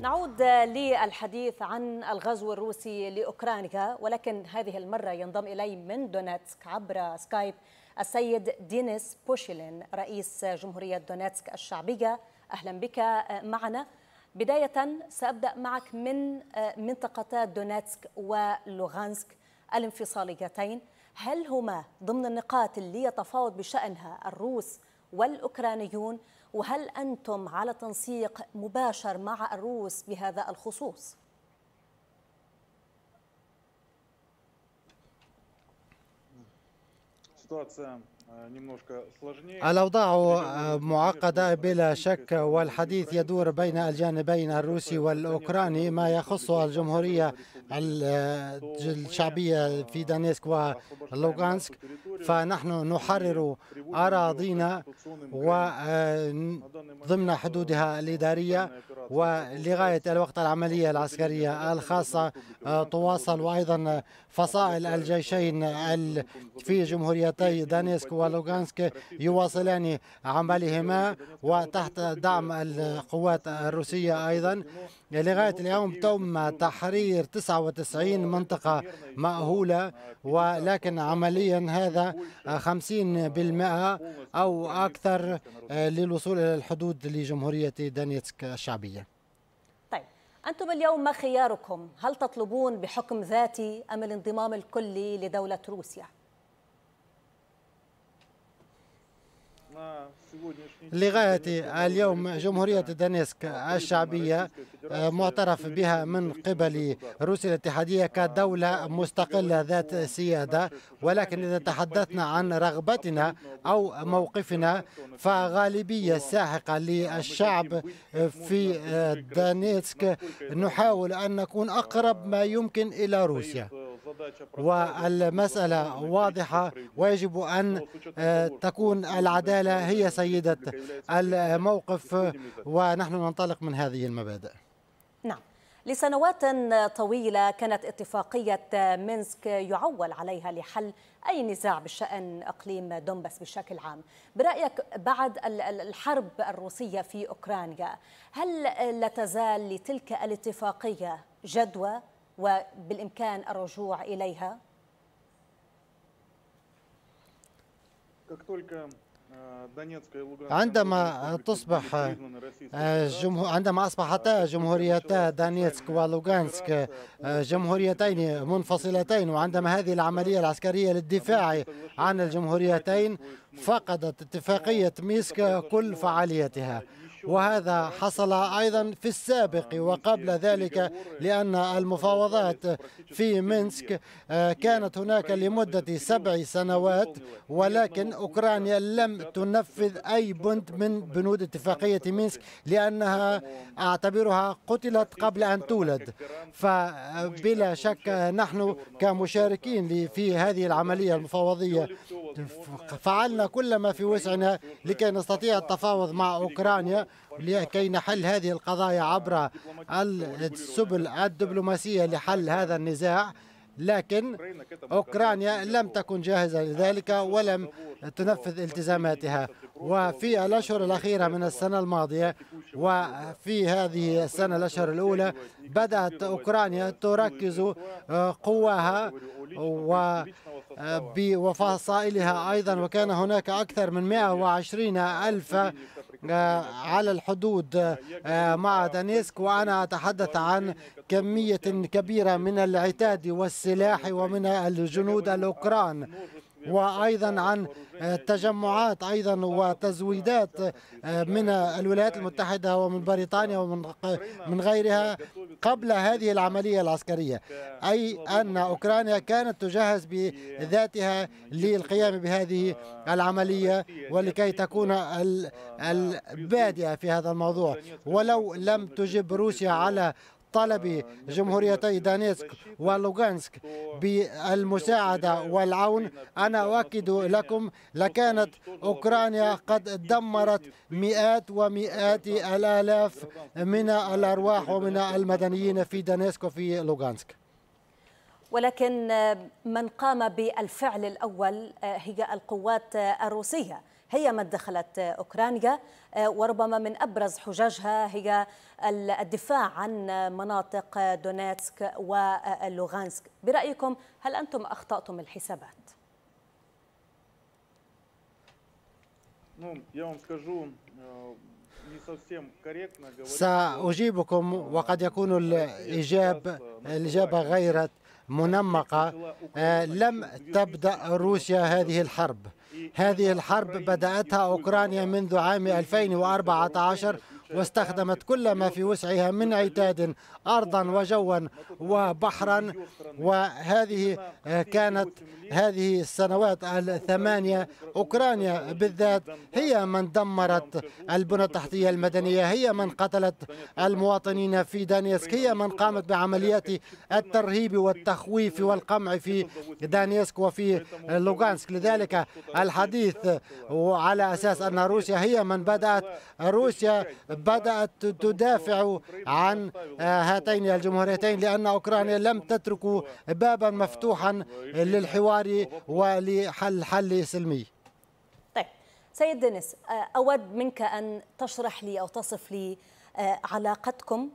نعود للحديث عن الغزو الروسي لأوكرانيا ولكن هذه المرة ينضم إلي من دونيتسك عبر سكايب السيد دينيس بوشيلين رئيس جمهورية دونيتسك الشعبية أهلا بك معنا بداية سأبدأ معك من منطقتا دونيتسك ولوغانسك الانفصاليتين هل هما ضمن النقاط اللي يتفاوض بشأنها الروس والأوكرانيون وهل أنتم على تنسيق مباشر مع الروس بهذا الخصوص؟ ситуация الأوضاع آه، معقدة بلا شك والحديث يدور بين الجانبين الروسي والأوكراني ما يخص الجمهورية الشعبية في دانيسك ولوغانسك فنحن نحرر أراضينا وضمن آه، حدودها الإدارية ولغاية الوقت العملية العسكرية الخاصة آه، تواصل وأيضا فصائل الجيشين في جمهوريتي دانيسك ولوغانسك يواصلان عملهما وتحت دعم القوات الروسية أيضا لغاية اليوم تم تحرير 99 منطقة مأهولة ولكن عمليا هذا 50% أو أكثر آه، للوصول إلى الحدود لجمهورية دانيتسك الشعبية طيب أنتم اليوم ما خياركم هل تطلبون بحكم ذاتي أم الانضمام الكلي لدولة روسيا؟ لغاية اليوم جمهورية دانيسك الشعبية آه، معترف بها من قبل روسيا الاتحادية كدولة مستقلة ذات سيادة ولكن إذا تحدثنا عن رغبتنا أو موقفنا فغالبية الساحقة للشعب في آه، دانيسك نحاول أن نكون أقرب ما يمكن إلى روسيا والمسألة واضحة ويجب أن آه، تكون العدالة هي سيدة الموقف ونحن ننطلق من هذه المبادئ نعم لسنوات طويلة كانت اتفاقية مينسك يعول عليها لحل أي نزاع بشأن إقليم دونباس بشكل عام برأيك بعد الحرب الروسية في أوكرانيا هل لا تزال لتلك الاتفاقية جدوى وبالإمكان الرجوع إليها؟ э, عندما تصبح э, عندما اصبحتا э, جمهوريتا دانيتسك ولوغانسك جمهوريتين منفصلتين وعندما هذه العمليه العسكريه للدفاع عن الجمهوريتين فقدت اتفاقيه ميسك كل فعاليتها وهذا حصل أيضا في السابق وقبل ذلك لأن المفاوضات في مينسك آه، كانت هناك لمدة سبع سنوات ولكن أوكرانيا لم تنفذ أي بند من بنود اتفاقية مينسك لأنها أعتبرها قتلت قبل أن تولد فبلا شك نحن كمشاركين في هذه العملية المفاوضية فعلنا كل ما في وسعنا لكي نستطيع التفاوض مع أوكرانيا لكي نحل هذه القضايا عبر السبل الدبلوماسية لحل هذا النزاع لكن أوكرانيا لم تكن جاهزة لذلك ولم تنفذ التزاماتها وفي الأشهر الأخيرة من السنة الماضية وفي هذه السنة الأشهر الأولى بدأت أوكرانيا تركز آه، قواها و آه، بوفاصائلها أيضا وكان هناك أكثر من 120 ألف آه، على الحدود آه، مع دانيسك وأنا أتحدث عن كمية كبيرة من العتاد والسلاح ومن الجنود الأوكران وأيضا عن آه، تجمعات أيضا وتزويدات آه، من الولايات المتحدة ومن بريطانيا ومن من غيرها قبل هذه العملية العسكرية أي أن أوكرانيا كانت تجهز بذاتها للقيام بهذه العملية ولكي تكون البادئة في هذا الموضوع ولو لم تجب روسيا على طلب جمهوريتي دانيسك ولوغانسك بالمساعدة والعون أنا أؤكد لكم لكانت أوكرانيا قد دمرت مئات ومئات الآلاف من الأرواح ومن المدنيين في دانيسك وفي لوغانسك ولكن من قام بالفعل الأول آه، هي القوات الروسية هي ما دخلت أوكرانيا آه، وربما من أبرز حججها هي الدفاع عن مناطق دونيتسك ولوغانسك برأيكم هل أنتم أخطأتم الحسابات؟ э, سأجيبكم وقد يكون الإجابة э, الإجابة منمقة آه، لم تبدأ روسيا هذه الحرب هذه الحرب بدأتها أوكرانيا منذ عام 2014 واستخدمت كل ما في وسعها من عتاد أرضا وجوا وبحرا وهذه آه، كانت هذه السنوات الثمانية أوكرانيا بالذات هي من دمرت البنى التحتية المدنية هي من قتلت المواطنين في دانيسك هي من قامت بعمليات الترهيب والتخويف والقمع في دانيسك وفي لوغانسك لذلك الحديث على أساس أن روسيا هي من بدأت روسيا بدأت تدافع عن آه، هاتين الجمهوريتين لأن أوكرانيا لم تترك بابا مفتوحا للحوار ولحل حل سلمي طيب سيد دينيس آه، أود منك أن تشرح لي أو تصف لي آه، علاقتكم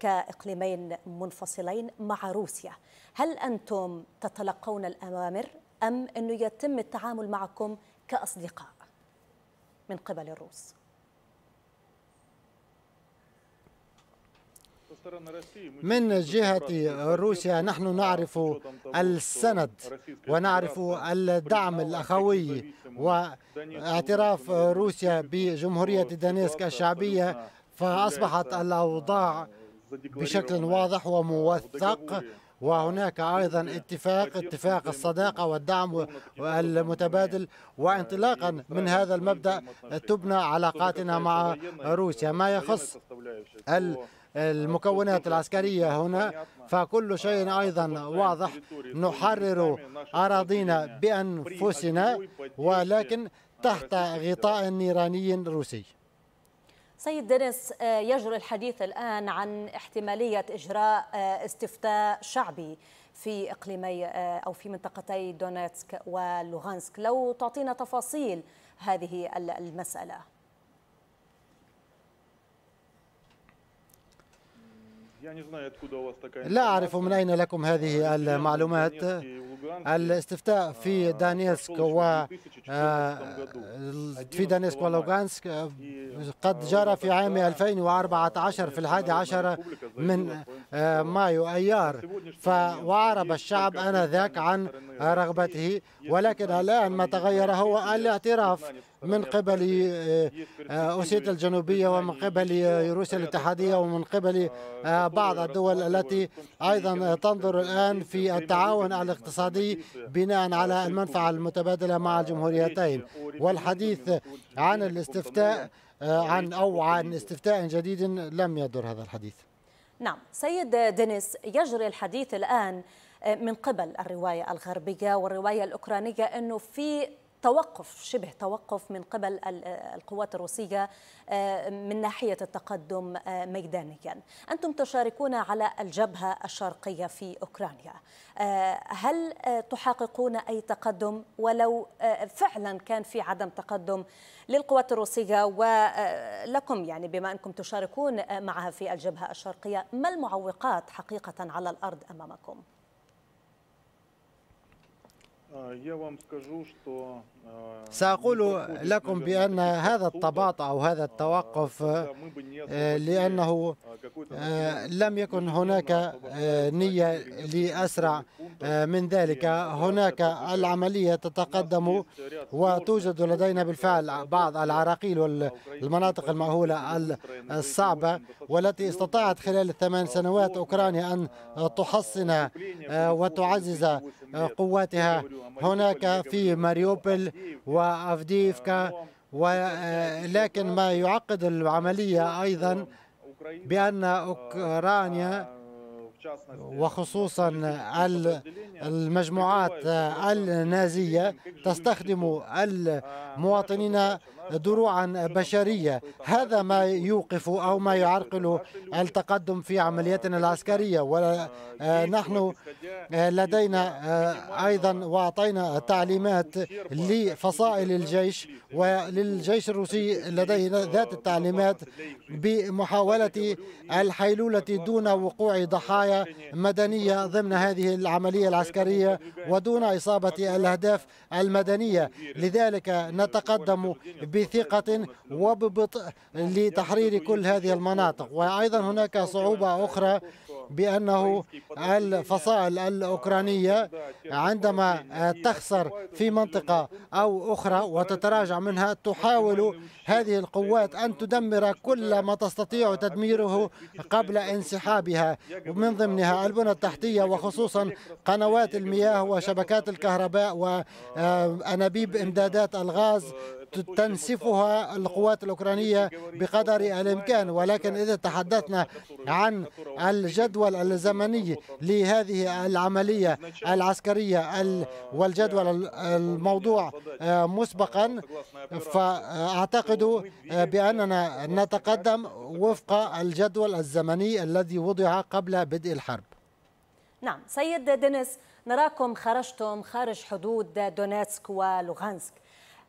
كإقليمين منفصلين مع روسيا هل أنتم تتلقون الأوامر أم أنه يتم التعامل معكم كأصدقاء من قبل الروس؟ من جهة روسيا نحن نعرف السند ونعرف الدعم الأخوي واعتراف روسيا بجمهورية دانيسك الشعبية فأصبحت الأوضاع بشكل واضح وموثق وهناك أيضا اتفاق اتفاق الصداقة والدعم المتبادل وانطلاقا من هذا المبدأ تبنى علاقاتنا مع روسيا ما يخص ال المكونات العسكرية هنا فكل شيء أيضا واضح نحرر أراضينا بأنفسنا ولكن تحت غطاء نيراني روسي سيد دينيس آه، يجري الحديث الآن عن احتمالية إجراء آه، استفتاء شعبي في إقليمي آه، أو في منطقتي دونيتسك ولوغانسك لو تعطينا تفاصيل هذه المسألة يعني لا أعرف من أين لكم هذه المعلومات آه، الاستفتاء في آه، دانيسك و آه، في دانيسك ولوغانسك قد جرى في عام 2014 في الحادي عشر من مايو أيار فوعرب الشعب آنذاك عن رغبته ولكن الآن ما تغير هو الاعتراف من قبل أوسيت الجنوبية ومن قبل روسيا الاتحادية ومن قبل بعض الدول التي أيضا تنظر الآن في التعاون الاقتصادي بناء على المنفعة المتبادلة مع الجمهوريتين والحديث عن الاستفتاء آه، عن أو عن استفتاء جديد لم يدر هذا الحديث نعم سيد دينيس يجري الحديث الآن آه، من قبل الرواية الغربية والرواية الأوكرانية أنه في توقف شبه توقف من قبل آه، القوات الروسية آه، من ناحية التقدم آه، ميدانيا أنتم تشاركون على الجبهة الشرقية في أوكرانيا هل تحققون أي تقدم ولو فعلا كان في عدم تقدم للقوات الروسية ولكم يعني بما أنكم تشاركون معها في الجبهة الشرقية ما المعوقات حقيقة على الأرض أمامكم؟ سأقول لكم بأن هذا التباطؤ أو هذا التوقف э, لأنه э, لم يكن هناك э, نية لأسرع آه، من ذلك هناك العملية تتقدم وتوجد لدينا بالفعل بعض العراقيل والمناطق المأهولة الصعبة والتي استطاعت خلال الثمان سنوات أوكرانيا أن تحصن آه، وتعزز آه، قواتها هناك في ماريوبل وأفديفكا ولكن ما يعقد العملية أيضا بأن أوكرانيا وخصوصا المجموعات النازية تستخدم المواطنين دروعا بشرية هذا ما يوقف أو ما يعرقل التقدم في عملياتنا العسكرية ونحن آه، لدينا آه، أيضا وأعطينا تعليمات لفصائل الجيش وللجيش الروسي لديه ذات التعليمات بمحاولة الحيلولة دون وقوع ضحايا مدنية ضمن هذه العملية العسكرية ودون إصابة الأهداف المدنية لذلك نتقدم بثقة وببطء لتحرير كل هذه المناطق وأيضا هناك صعوبة أخرى بأنه الفصائل الأوكرانية عندما تخسر في منطقة أو أخرى وتتراجع منها تحاول هذه القوات أن تدمر كل ما تستطيع تدميره قبل انسحابها من ضمنها البنى التحتية وخصوصا قنوات المياه وشبكات الكهرباء وأنابيب إمدادات الغاز تنسفها القوات الأوكرانية بقدر الإمكان ولكن إذا تحدثنا عن الجدول الزمني لهذه العملية العسكرية والجدول الموضوع آه، مسبقا فأعتقد آه، بأننا نتقدم وفق الجدول الزمني الذي وضع قبل بدء الحرب نعم سيد دينيس نراكم خرجتم خارج حدود دونيتسك ولوغانسك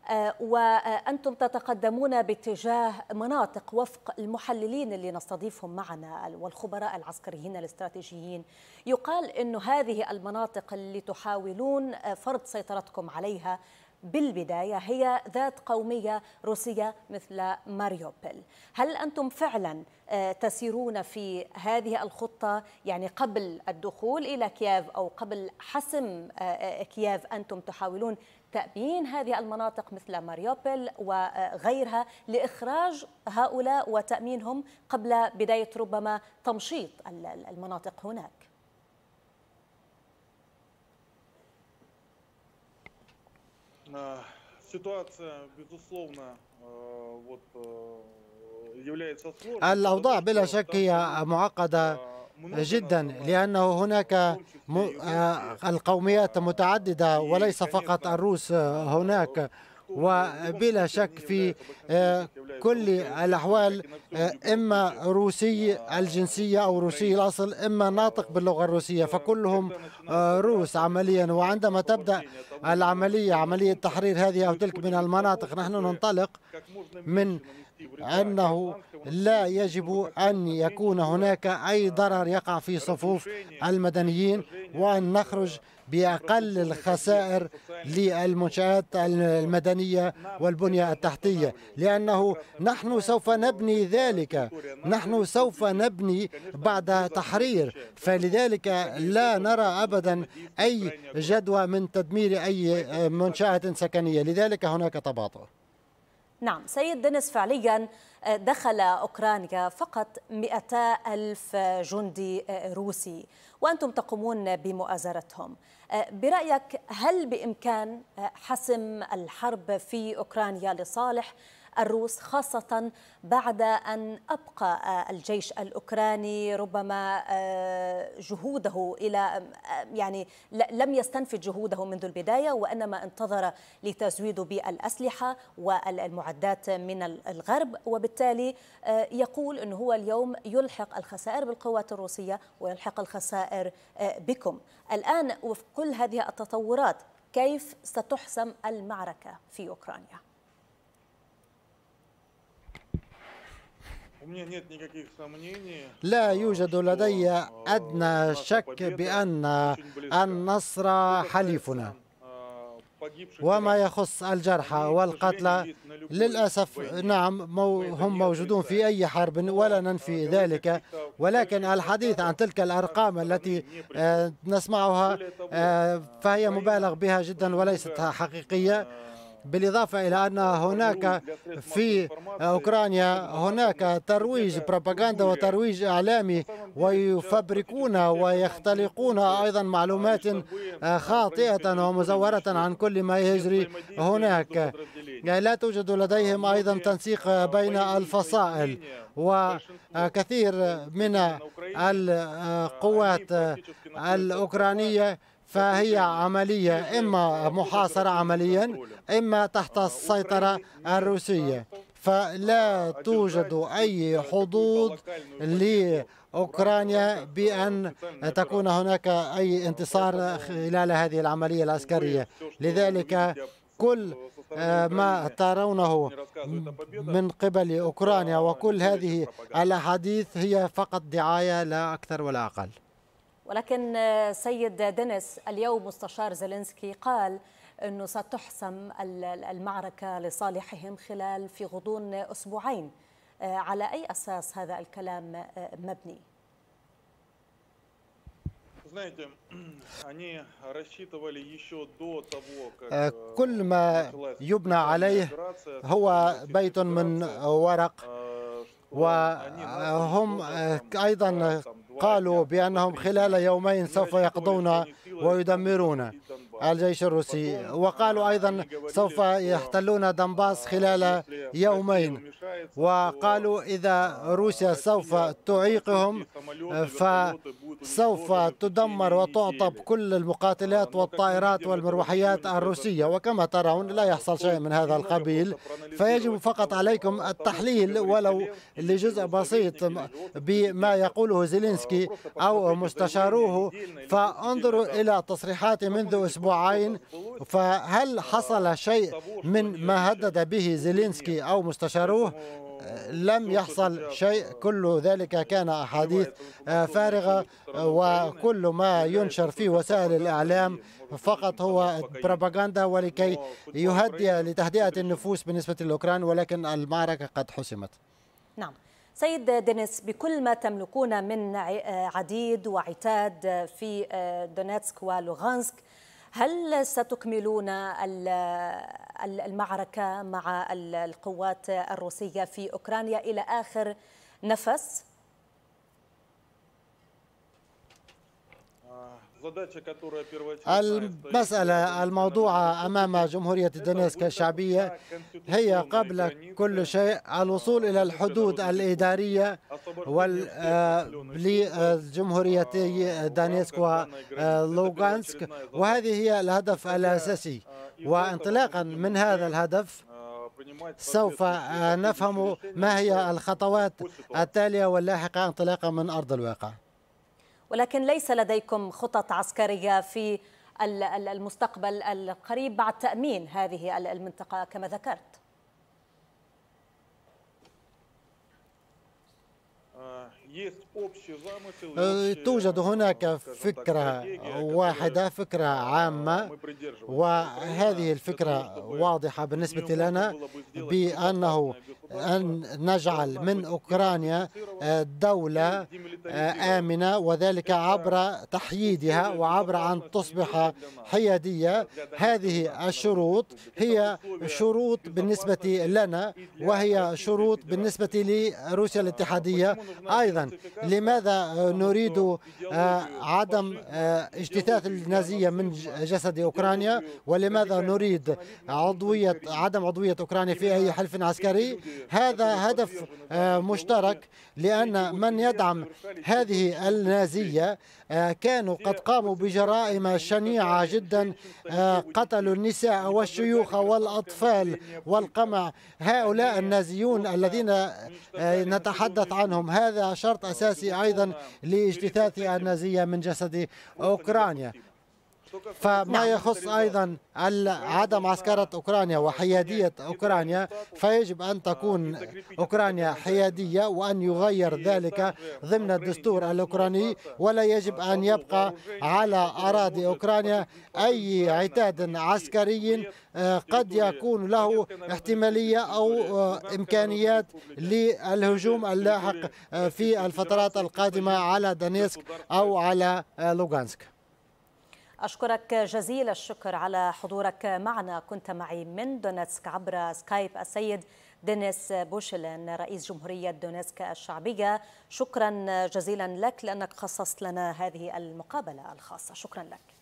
آه، وأنتم تتقدمون باتجاه مناطق وفق المحللين اللي نستضيفهم معنا والخبراء العسكريين الاستراتيجيين يقال أن هذه المناطق اللي تحاولون فرض سيطرتكم عليها بالبداية هي ذات قومية روسية مثل ماريوبل هل أنتم فعلا آه، تسيرون في هذه الخطة يعني قبل الدخول إلى كييف أو قبل حسم آه، آه، كييف أنتم تحاولون تأبين هذه المناطق مثل ماريوبل وغيرها لإخراج هؤلاء وتأمينهم قبل بداية ربما تمشيط المناطق هناك Ситуация, безусловно, э, вот э, является сложной. الأوضاع بلا شك هي معقدة جدا لأنه هناك القوميات متعددة وليس فقط الروس هناك وبلا شك في آه، كل الأحوال آه، إما روسي الجنسية أو روسي الأصل إما ناطق باللغة الروسية فكلهم آه، روس عمليا وعندما تبدأ العملية عملية تحرير هذه أو تلك من المناطق نحن ننطلق من أنه لا يجب أن يكون هناك أي ضرر يقع في صفوف المدنيين وأن نخرج بأقل الخسائر للمنشآت المدنية والبنية التحتية لأنه نحن سوف نبني ذلك نحن سوف نبني بعد تحرير فلذلك لا نرى أبدا أي جدوى من تدمير أي منشأة سكنية لذلك هناك تباطؤ نعم سيد دينيس فعليا آه، دخل أوكرانيا فقط 200 ألف جندي آه، روسي وأنتم تقومون بمؤازرتهم آه، برأيك هل بإمكان حسم الحرب في أوكرانيا لصالح الروس خاصة بعد أن أبقى آه، الجيش الأوكراني ربما آه، جهوده إلى آه، يعني لم يستنفد جهوده منذ البداية وإنما انتظر لتزويده بالأسلحة والمعدات من الغرب وبالتالي يقول أنه هو اليوم يلحق الخسائر بالقوات الروسية ويلحق الخسائر بكم الآن وفق كل هذه التطورات كيف ستحسم المعركة في أوكرانيا؟ لا يوجد لدي أدنى شك بأن النصر حليفنا وما يخص الجرحى والقتلى للأسف نعم هم موجودون في أي حرب ولا ننفي ذلك ولكن الحديث عن تلك الأرقام التي نسمعها فهي مبالغ بها جدا وليست حقيقية بالإضافة إلى أن هناك في أوكرانيا هناك ترويج بروباغندا وترويج إعلامي ويفبركون ويختلقون أيضا معلومات خاطئة ومزورة عن كل ما يجري هناك لا توجد لديهم أيضا تنسيق بين الفصائل وكثير من القوات الأوكرانية فهي عملية إما محاصرة عمليا إما تحت السيطرة الروسية فلا توجد أي حدود لأوكرانيا بأن تكون هناك أي انتصار خلال هذه العملية العسكرية لذلك كل آه، ما ترونه من قبل أوكرانيا وكل هذه الأحاديث هي فقط دعاية لا أكثر ولا أقل ولكن آه، سيد دينيس اليوم مستشار زيلينسكي قال أنه ستحسم المعركة لصالحهم خلال في غضون أسبوعين آه، على أي أساس هذا الكلام آه، مبني؟ كل ما يبنى عليه هو بيت من ورق وهم أيضا قالوا بأنهم خلال يومين سوف يقضون ويدمرون الجيش الروسي وقالوا أيضا سوف يحتلون دنباس خلال يومين وقالوا إذا روسيا سوف تعيقهم فسوف تدمر وتعطب كل المقاتلات والطائرات والمروحيات الروسية وكما ترون لا يحصل شيء من هذا القبيل فيجب فقط عليكم التحليل ولو لجزء بسيط بما يقوله زيلينسكي زيلينسكي أو مستشاروه فانظروا إلى تصريحاته منذ أسبوعين فهل حصل شيء من ما هدد به زيلينسكي أو مستشاروه لم يحصل شيء كل ذلك كان أحاديث آه، فارغة وكل ما ينشر في وسائل الإعلام فقط هو بروباغندا ولكي يهدئ لتهدئة النفوس بالنسبة للأوكران ولكن المعركة قد حسمت نعم سيد دينيس بكل ما تملكون من آه، عديد وعتاد في آه، دونيتسك ولوغانسك هل ستكملون المعركة مع القوات الروسية في أوكرانيا إلى آخر نفس؟ المسألة الموضوعة أمام جمهورية دونيسك الشعبية هي قبل كل شيء الوصول إلى الحدود الإدارية لجمهوريتي دانيسك ولوغانسك وهذه هي الهدف الأساسي وانطلاقا من هذا الهدف سوف نفهم ما هي الخطوات التالية واللاحقة انطلاقا من أرض الواقع ولكن ليس لديكم خطط عسكرية في المستقبل القريب بعد تأمين هذه المنطقة كما ذكرت توجد هناك فكرة واحدة فكرة عامة وهذه الفكرة واضحة بالنسبة لنا بأنه أن نجعل من أوكرانيا آه، دولة آه، آمنة وذلك عبر تحييدها وعبر أن تصبح حيادية هذه الشروط هي شروط بالنسبة لنا وهي شروط بالنسبة لروسيا الاتحادية أيضا لماذا نريد آه، عدم اجتثاث النازية من جسد أوكرانيا ولماذا نريد عضوية عدم عضوية أوكرانيا في أي حلف عسكري هذا هدف آه، مشترك لأن من يدعم هذه النازية آه، كانوا قد قاموا بجرائم شنيعة جدا آه، قتلوا النساء والشيوخ والأطفال والقمع هؤلاء النازيون الذين نتحدث عنهم هذا شرط أساسي أيضا لاجتثاث النازية من جسد أوكرانيا فما نعم. يخص أيضا عدم عسكرة أوكرانيا وحيادية أوكرانيا فيجب أن تكون أوكرانيا حيادية وأن يغير ذلك ضمن الدستور الأوكراني ولا يجب أن يبقى على أراضي أوكرانيا أي عتاد عسكري آه، قد يكون له احتمالية أو آه، إمكانيات للهجوم اللاحق آه، في الفترات القادمة على دانيسك أو على لوغانسك أشكرك جزيل الشكر على حضورك معنا كنت معي من دونتسك عبر سكايب السيد دينيس بوشلين رئيس جمهورية دونيسك الشعبية شكرا جزيلا لك لأنك خصصت لنا هذه المقابلة الخاصة شكرا لك